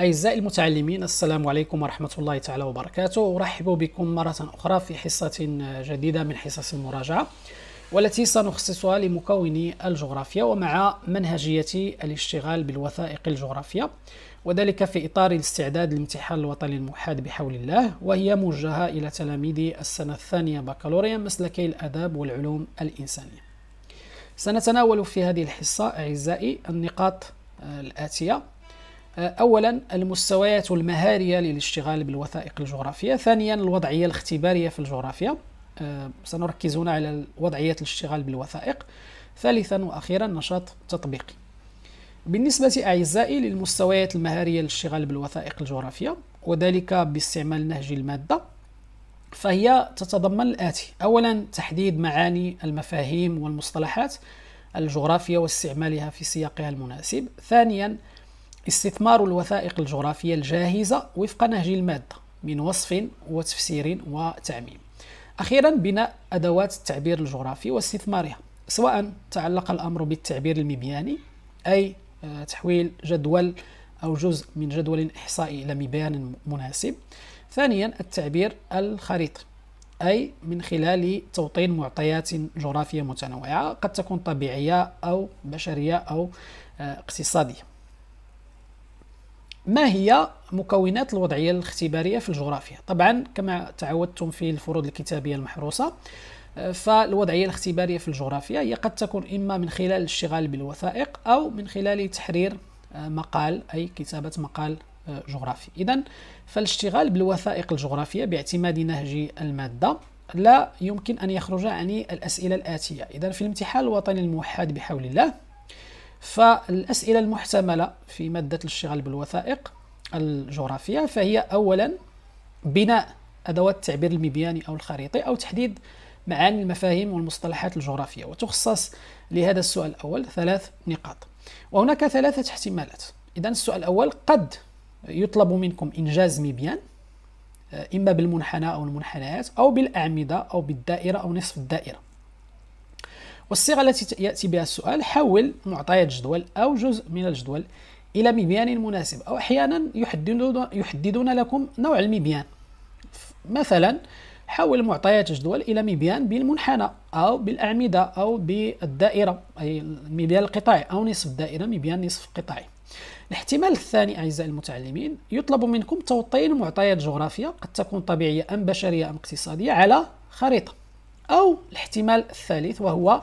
أعزائي المتعلمين السلام عليكم ورحمة الله تعالى وبركاته أرحب بكم مرة أخرى في حصة جديدة من حصص المراجعة والتي سنخصصها لمكوني الجغرافيا ومع منهجية الاشتغال بالوثائق الجغرافية وذلك في إطار الاستعداد للامتحان الوطني الموحد بحول الله وهي موجهة إلى تلاميذ السنة الثانية بكالوريا مسلكي الآداب والعلوم الإنسانية سنتناول في هذه الحصة أعزائي النقاط آه، الآتية آه، أولا المستويات المهارية للاشتغال بالوثائق الجغرافية ثانيا الوضعية الاختبارية في الجغرافيا آه، سنركز هنا على وضعية الاشتغال بالوثائق ثالثا وأخيرا نشاط تطبيقي بالنسبة أعزائي للمستويات المهارية للاشتغال بالوثائق الجغرافية وذلك باستعمال نهج المادة فهي تتضمن الآتي أولا تحديد معاني المفاهيم والمصطلحات الجغرافية واستعمالها في سياقها المناسب ثانيا استثمار الوثائق الجغرافية الجاهزة وفق نهج المادة من وصف وتفسير وتعميم أخيرا بناء أدوات التعبير الجغرافي واستثمارها سواء تعلق الأمر بالتعبير المبياني أي آه، تحويل جدول أو جزء من جدول إحصائي إلى مبيان مناسب ثانيا التعبير الخريطي أي من خلال توطين معطيات جغرافية متنوعة قد تكون طبيعية أو بشرية أو آه، اقتصادية ما هي مكونات الوضعيه الاختباريه في الجغرافيا طبعا كما تعودتم في الفروض الكتابيه المحروسه آه، فالوضعيه الاختباريه في الجغرافيا هي قد تكون اما من خلال الاشتغال بالوثائق او من خلال تحرير آه، مقال اي كتابه مقال آه، جغرافي اذا فالاشتغال بالوثائق الجغرافيه باعتماد نهج الماده لا يمكن ان يخرج عن الاسئله الاتيه اذا في الامتحان الوطني الموحد بحول الله فالأسئلة المحتملة في مادة الاشتغال بالوثائق الجغرافية فهي أولا بناء أدوات التعبير المبياني أو الخريطي أو تحديد معاني المفاهيم والمصطلحات الجغرافية وتخصص لهذا السؤال الأول ثلاث نقاط وهناك ثلاثة احتمالات إذا السؤال الأول قد يطلب منكم إنجاز مبيان آه، إما بالمنحنى أو المنحنيات أو بالأعمدة أو بالدائرة أو نصف الدائرة والصيغة التي يأتي بها السؤال حول معطيات جدول أو جزء من الجدول إلى مبيان مناسب أو أحيانا يحددون, يحددون لكم نوع المبيان مثلا حول معطيات الجدول إلى مبيان بالمنحنى أو بالأعمدة أو بالدائرة أي المبيان القطاعي أو نصف الدائرة مبيان نصف قطاعي الاحتمال الثاني أعزائي المتعلمين يطلب منكم توطين معطيات جغرافية قد تكون طبيعية أم بشرية أم اقتصادية على خريطة أو الاحتمال الثالث وهو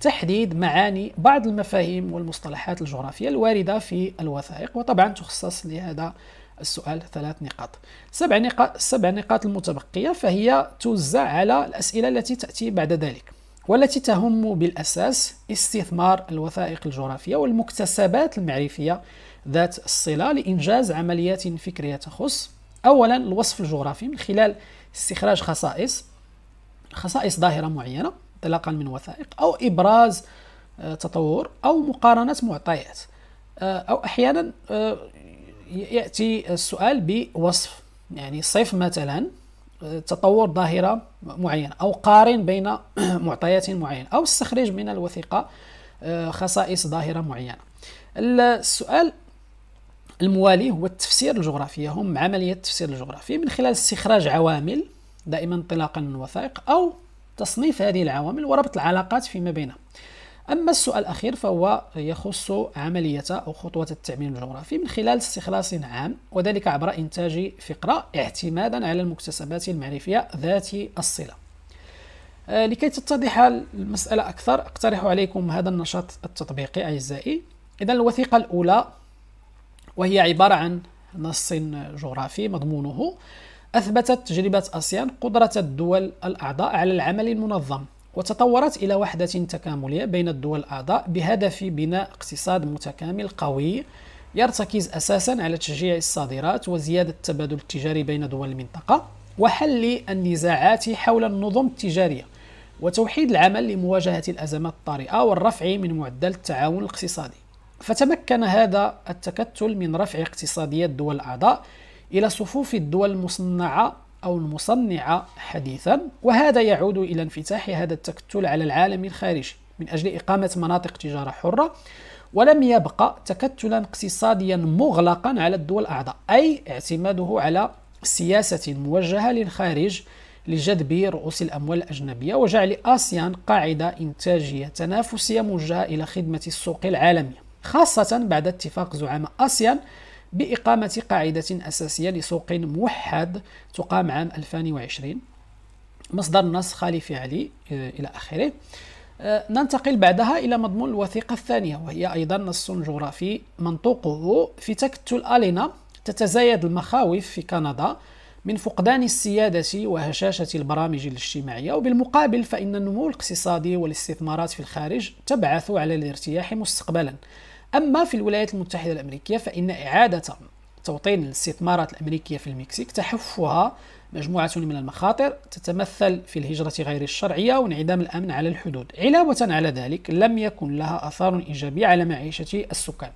تحديد معاني بعض المفاهيم والمصطلحات الجغرافية الواردة في الوثائق وطبعا تخصص لهذا السؤال ثلاث نقاط سبع نقاط سبع نقاط المتبقية فهي توزع على الأسئلة التي تأتي بعد ذلك والتي تهم بالأساس استثمار الوثائق الجغرافية والمكتسبات المعرفية ذات الصلة لإنجاز عمليات فكرية تخص أولا الوصف الجغرافي من خلال استخراج خصائص خصائص ظاهرة معينة انطلاقا من وثائق أو إبراز آه، تطور أو مقارنة معطيات آه، أو أحيانا آه، يأتي السؤال بوصف يعني صف مثلا تطور ظاهرة معينة أو قارن بين معطيات معينة أو استخرج من الوثيقة خصائص ظاهرة معينة السؤال الموالي هو التفسير الجغرافي هم عملية التفسير الجغرافي من خلال استخراج عوامل دائما انطلاقا من وثائق أو تصنيف هذه العوامل وربط العلاقات فيما بينها أما السؤال الأخير فهو يخص عملية أو خطوة التعميم الجغرافي من خلال استخلاص عام وذلك عبر إنتاج فقرة اعتمادا على المكتسبات المعرفية ذات الصلة آه، لكي تتضح المسألة أكثر أقترح عليكم هذا النشاط التطبيقي أعزائي إذا الوثيقة الأولى وهي عبارة عن نص جغرافي مضمونه أثبتت تجربة أسيان قدرة الدول الأعضاء على العمل المنظم وتطورت إلى وحدة تكاملية بين الدول الأعضاء بهدف بناء اقتصاد متكامل قوي يرتكز أساسا على تشجيع الصادرات وزيادة التبادل التجاري بين دول المنطقة وحل النزاعات حول النظم التجارية وتوحيد العمل لمواجهة الأزمات الطارئة والرفع من معدل التعاون الاقتصادي فتمكن هذا التكتل من رفع اقتصاديات دول الأعضاء إلى صفوف الدول المصنعة أو المصنعة حديثا وهذا يعود إلى انفتاح هذا التكتل على العالم الخارجي من أجل إقامة مناطق تجارة حرة ولم يبقى تكتلا اقتصاديا مغلقا على الدول الأعضاء أي اعتماده على سياسة موجهة للخارج لجذب رؤوس الأموال الأجنبية وجعل آسيان قاعدة إنتاجية تنافسية موجهة إلى خدمة السوق العالمية خاصة بعد اتفاق زعماء آسيان بإقامة قاعدة أساسية لسوق موحد تقام عام 2020 مصدر النص خالي علي آه، إلى آخره آه، ننتقل بعدها إلى مضمون الوثيقة الثانية وهي أيضا نص جغرافي منطوقه في تكتل ألينا تتزايد المخاوف في كندا من فقدان السيادة وهشاشة البرامج الاجتماعية وبالمقابل فإن النمو الاقتصادي والاستثمارات في الخارج تبعث على الارتياح مستقبلا أما في الولايات المتحدة الأمريكية فإن إعادة توطين الاستثمارات الأمريكية في المكسيك تحفها مجموعة من المخاطر تتمثل في الهجرة غير الشرعية وانعدام الأمن على الحدود علاوة على ذلك لم يكن لها أثار إيجابية على معيشة السكان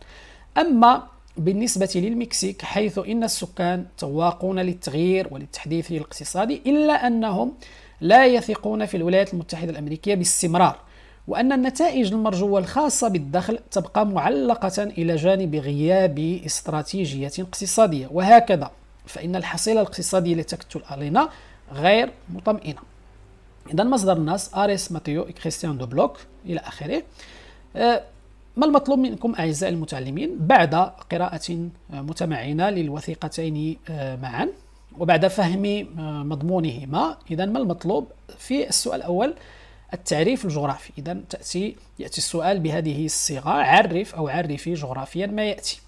أما بالنسبة للمكسيك حيث إن السكان تواقون للتغيير وللتحديث الاقتصادي إلا أنهم لا يثقون في الولايات المتحدة الأمريكية باستمرار وأن النتائج المرجوة الخاصة بالدخل تبقى معلقة إلى جانب غياب استراتيجية اقتصادية وهكذا فإن الحصيلة الاقتصادية لتكتل علينا غير مطمئنة إذا مصدر الناس أريس ماتيو كريستيان دو بلوك إلى آخره آه، ما المطلوب منكم أعزائي المتعلمين بعد قراءة متمعنة للوثيقتين آه، معا وبعد فهم آه، مضمونهما إذا ما المطلوب في السؤال الأول التعريف الجغرافي إذا تأتي يأتي السؤال بهذه الصيغة عرف أو عرفي جغرافيا ما يأتي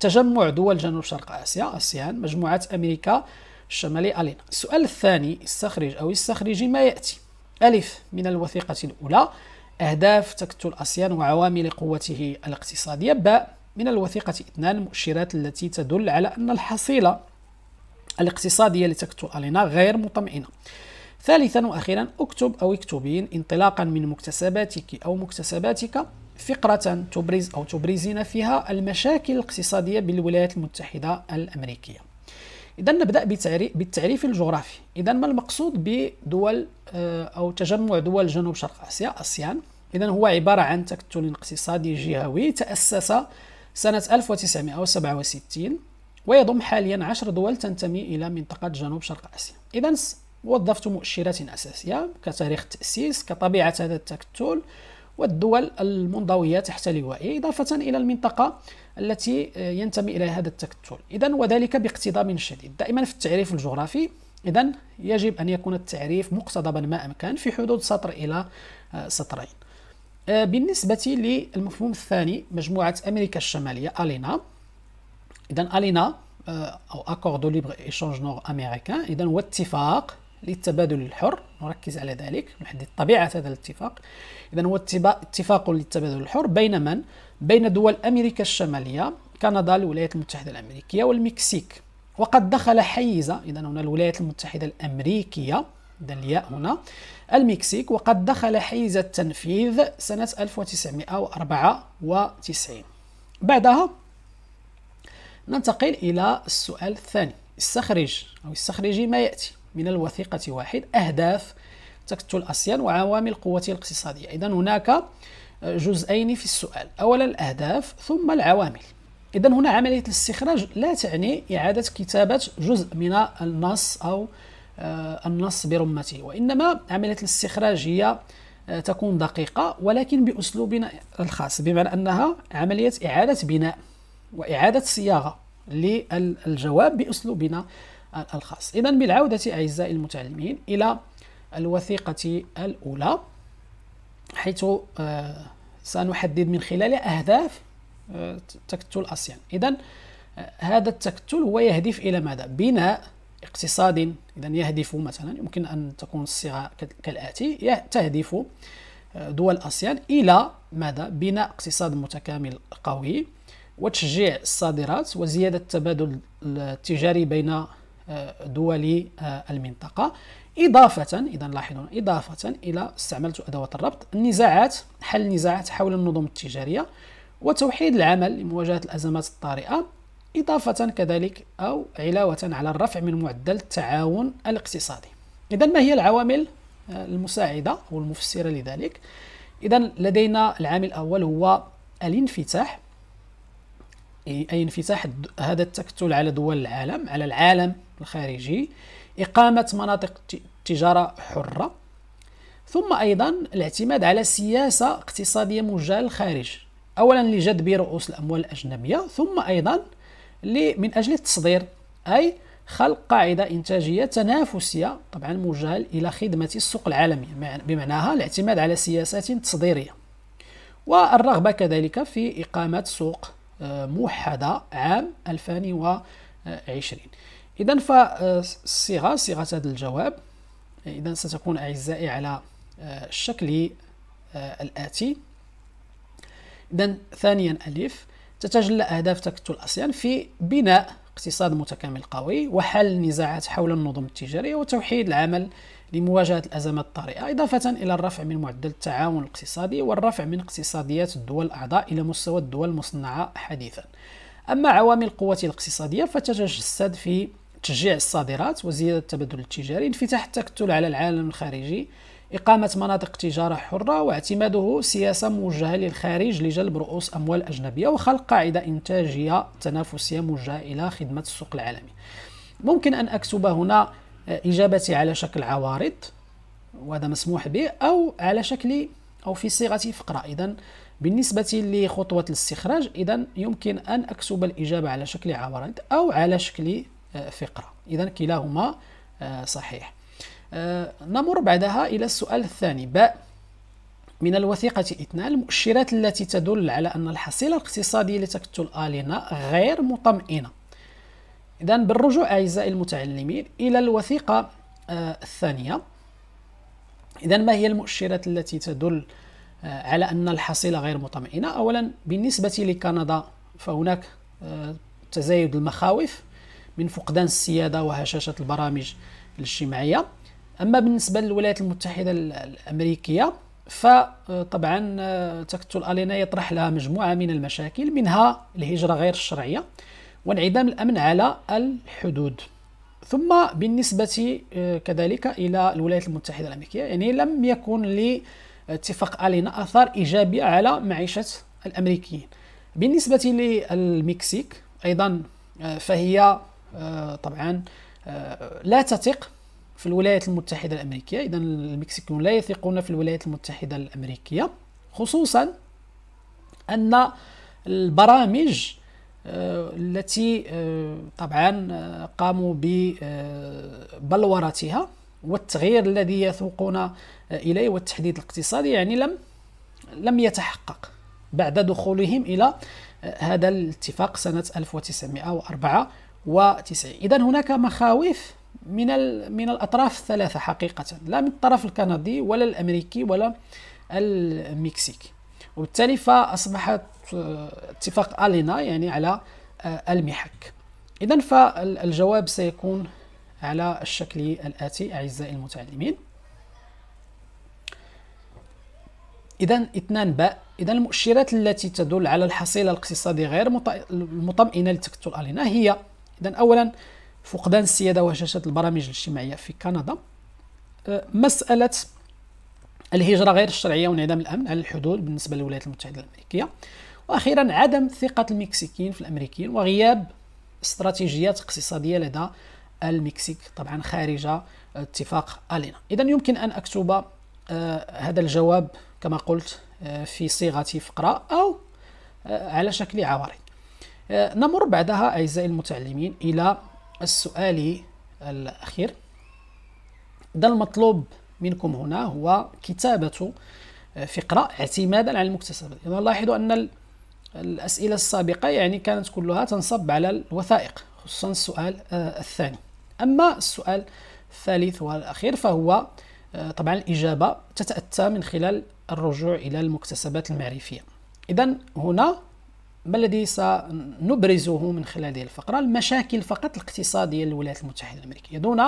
تجمع دول جنوب شرق آسيا آسيان مجموعة أمريكا الشمالي ألينا السؤال الثاني استخرج أو استخرجي ما يأتي ألف من الوثيقة الأولى أهداف تكتل اسيان وعوامل قوته الاقتصادية باء من الوثيقة اثنان المؤشرات التي تدل على أن الحصيلة الاقتصادية لتكتل ألينا غير مطمئنة ثالثا واخيرا اكتب او اكتبين انطلاقا من مكتسباتك او مكتسباتك فقرة تبرز أو تبرزين فيها المشاكل الاقتصادية بالولايات المتحدة الأمريكية إذا نبدأ بالتعريف الجغرافي إذا ما المقصود بدول آه، أو تجمع دول جنوب شرق آسيا أسيان إذا هو عبارة عن تكتل اقتصادي جهوي تأسس سنة 1967 ويضم حاليا عشر دول تنتمي إلى منطقة جنوب شرق آسيا إذا وظفت مؤشرات أساسية كتاريخ التأسيس كطبيعة هذا التكتل والدول المنضوية تحت لوائه إضافة إلى المنطقة التي آه، ينتمي إليها هذا التكتل إذا وذلك باقتضاب شديد دائما في التعريف الجغرافي إذا يجب أن يكون التعريف مقتضبا ما أمكن في حدود سطر إلى آه، سطرين آه، بالنسبة للمفهوم الثاني مجموعة أمريكا الشمالية ألينا إذا ألينا أو أكورد ليبر إيشانج نور أمريكان إذا هو اتفاق للتبادل الحر نركز على ذلك نحدد طبيعة هذا الاتفاق إذا هو اتفاق للتبادل الحر بين من؟ بين دول أمريكا الشمالية كندا الولايات المتحدة الأمريكية والمكسيك وقد دخل حيز إذا هنا الولايات المتحدة الأمريكية إذا الياء هنا المكسيك وقد دخل حيز التنفيذ سنة 1994 بعدها ننتقل إلى السؤال الثاني استخرج أو استخرجي ما يأتي من الوثيقة واحد أهداف تكتل أسيان وعوامل قوته الاقتصادية إذا هناك آه، جزئين في السؤال أولا الأهداف ثم العوامل إذا هنا عملية الاستخراج لا تعني إعادة كتابة جزء من النص أو آه، النص برمته وإنما عملية الاستخراج هي آه، تكون دقيقة ولكن بأسلوبنا الخاص بمعنى أنها عملية إعادة بناء وإعادة صياغة للجواب بأسلوبنا الخاص إذا بالعودة أعزائي المتعلمين إلى الوثيقة الأولى حيث آه، سنحدد من خلالها أهداف آه، تكتل أسيان إذا آه، هذا التكتل هو يهدف إلى ماذا؟ بناء اقتصاد إذا يهدف مثلا يمكن أن تكون الصيغة كالآتي تهدف دول أسيان إلى ماذا؟ بناء اقتصاد متكامل قوي وتشجيع الصادرات وزيادة التبادل التجاري بين دول آه، المنطقة إضافة إذا لاحظون إضافة إلى استعملت أدوات الربط النزاعات حل النزاعات حول النظم التجارية وتوحيد العمل لمواجهة الأزمات الطارئة إضافة كذلك أو علاوة على الرفع من معدل التعاون الاقتصادي إذا ما هي العوامل آه، المساعدة أو المفسرة لذلك؟ إذا لدينا العامل الأول هو الانفتاح أي انفتاح هذا التكتل على دول العالم على العالم الخارجي إقامة مناطق تجارة حرة ثم أيضا الاعتماد على سياسة اقتصادية موجهة للخارج أولا لجذب رؤوس الأموال الأجنبية ثم أيضا من أجل التصدير أي خلق قاعدة إنتاجية تنافسية طبعا موجهة إلى خدمة السوق العالمي بمعناها الاعتماد على سياسات تصديرية والرغبة كذلك في إقامة سوق موحده عام 2020 اذا فالصيغه صيغه هذا الجواب اذا ستكون اعزائي على آه، الشكل آه، الاتي اذا ثانيا الف تتجلى اهداف تكتل الاسيان في بناء اقتصاد متكامل قوي وحل نزاعات حول النظم التجاريه وتوحيد العمل لمواجهة الأزمة الطارئة إضافة إلى الرفع من معدل التعاون الاقتصادي والرفع من اقتصاديات الدول الأعضاء إلى مستوى الدول المصنعة حديثا أما عوامل القوة الاقتصادية فتتجسد في تشجيع الصادرات وزيادة التبادل التجاري انفتاح التكتل على العالم الخارجي إقامة مناطق تجارة حرة واعتماده سياسة موجهة للخارج لجلب رؤوس أموال أجنبية وخلق قاعدة إنتاجية تنافسية موجهة إلى خدمة السوق العالمي ممكن أن أكتب هنا إجابتي على شكل عوارض وهذا مسموح به أو على شكل أو في صيغة فقرة إذا بالنسبة لخطوة الاستخراج إذا يمكن أن أكتب الإجابة على شكل عوارض أو على شكل آه، فقرة إذا كلاهما آه، صحيح آه، نمر بعدها إلى السؤال الثاني ب من الوثيقة إثنان المؤشرات التي تدل على أن الحصيلة الاقتصادية لتكتل آلينا غير مطمئنة إذا بالرجوع أعزائي المتعلمين إلى الوثيقة آه، الثانية إذا ما هي المؤشرات التي تدل آه، على أن الحصيلة غير مطمئنة أولا بالنسبة لكندا فهناك آه، تزايد المخاوف من فقدان السيادة وهشاشة البرامج الاجتماعية أما بالنسبة للولايات المتحدة الأمريكية فطبعا تكتل ألينا يطرح لها مجموعة من المشاكل منها الهجرة غير الشرعية وانعدام الأمن على الحدود ثم بالنسبة آه، كذلك إلى الولايات المتحدة الأمريكية يعني لم يكن لاتفاق آلينا آثار إيجابية على معيشة الأمريكيين بالنسبة للمكسيك أيضا آه، فهي آه، طبعا لا تثق في الولايات المتحدة الأمريكية إذا المكسيكيون لا يثقون في الولايات المتحدة الأمريكية خصوصا أن البرامج آه، التي آه، طبعا آه، قاموا ببلورتها والتغيير الذي يسوقون اليه والتحديد الاقتصادي يعني لم لم يتحقق بعد دخولهم الى هذا الاتفاق سنه 1994 اذا هناك مخاوف من من الاطراف الثلاثه حقيقه لا من الطرف الكندي ولا الامريكي ولا المكسيكي وبالتالي فاصبحت آه، اتفاق الينا يعني على آه، المحك اذا فالجواب سيكون على الشكل الاتي اعزائي المتعلمين اذا اثنان باء اذا المؤشرات التي تدل على الحصيله الاقتصاديه غير المطمئنه لتكتل الينا هي اذا اولا فقدان السياده وهشاشه البرامج الاجتماعيه في كندا آه، مساله الهجرة غير الشرعية وانعدام الأمن على الحدود بالنسبة للولايات المتحدة الأمريكية وأخيرا عدم ثقة المكسيكيين في الأمريكيين وغياب استراتيجيات اقتصادية لدى المكسيك طبعا خارج اتفاق ألينا إذا يمكن أن أكتب آه، هذا الجواب كما قلت آه، في صيغة فقرة أو آه، على شكل عوارض نمر بعدها أعزائي المتعلمين إلى السؤال الأخير ده المطلوب منكم هنا هو كتابة آه، فقرة اعتمادا على المكتسبات إذا لاحظوا أن الأسئلة السابقة يعني كانت كلها تنصب على الوثائق خصوصا السؤال آه، الثاني أما السؤال الثالث والأخير فهو آه، طبعا الإجابة تتأتى من خلال الرجوع إلى المكتسبات المعرفية إذا هنا ما الذي سنبرزه من خلال هذه الفقرة المشاكل فقط الاقتصادية للولايات المتحدة الأمريكية دون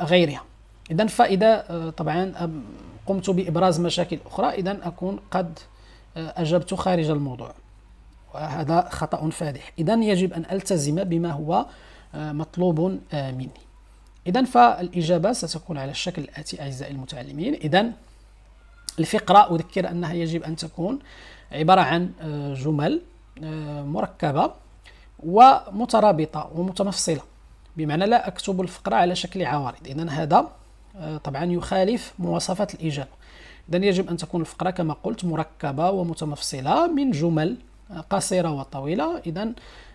غيرها اذا فاذا آه، طبعا قمت بابراز مشاكل اخرى اذا اكون قد آه، اجبت خارج الموضوع وهذا خطا فادح اذا يجب ان التزم بما هو آه، مطلوب مني اذا فالاجابه ستكون على الشكل الاتي اعزائي المتعلمين اذا الفقره اذكر انها يجب ان تكون عباره عن جمل مركبه ومترابطه ومتمفصله بمعنى لا اكتب الفقره على شكل عوارض اذا هذا آه، طبعا يخالف مواصفات الإجابة إذا يجب أن تكون الفقرة كما قلت مركبة ومتمفصلة من جمل آه، قصيرة وطويلة إذا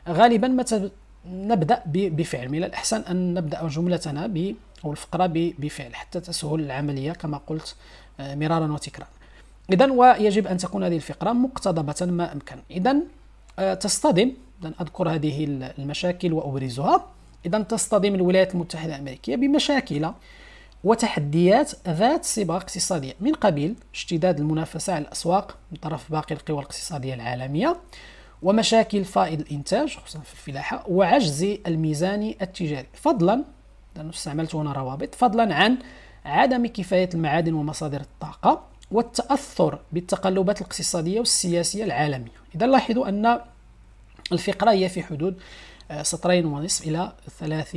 غالبا ما نبدأ بفعل من الأحسن أن نبدأ جملتنا ب أو الفقرة بفعل حتى تسهل العملية كما قلت آه، مرارا وتكرارا إذا ويجب أن تكون هذه الفقرة مقتضبة ما أمكن إذا تصطدم إذن أذكر هذه المشاكل وأبرزها إذا تصطدم الولايات المتحدة الأمريكية بمشاكل وتحديات ذات صبغة اقتصادية من قبيل اشتداد المنافسة على الأسواق من طرف باقي القوى الاقتصادية العالمية ومشاكل فائض الإنتاج خصوصا في الفلاحة وعجز الميزان التجاري فضلا لأنه استعملت هنا روابط فضلا عن عدم كفاية المعادن ومصادر الطاقة والتأثر بالتقلبات الاقتصادية والسياسية العالمية إذا لاحظوا أن الفقرة هي في حدود آه، سطرين ونصف إلى ثلاث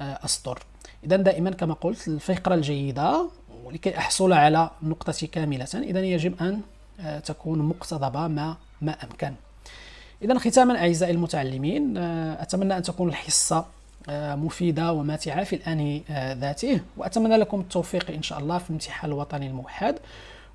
آه، أسطر اذا دائما كما قلت الفقره الجيده ولكي احصل على نقطه كامله اذا يجب ان آه، تكون مقتضبه ما ما امكن اذا ختاما اعزائي المتعلمين آه، اتمنى ان تكون الحصه آه، مفيدة وماتعة في الآن ذاته وأتمنى لكم التوفيق إن شاء الله في الامتحان الوطني الموحد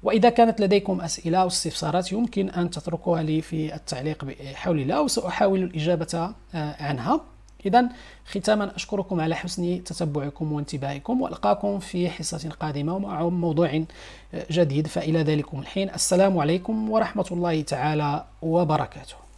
وإذا كانت لديكم أسئلة أو استفسارات يمكن أن تتركوها لي في التعليق حول الله وسأحاول الإجابة عنها إذا ختاما أشكركم على حسن تتبعكم وانتباهكم وألقاكم في حصة قادمة ومع موضوع آه، جديد فإلى ذلك الحين السلام عليكم ورحمة الله تعالى وبركاته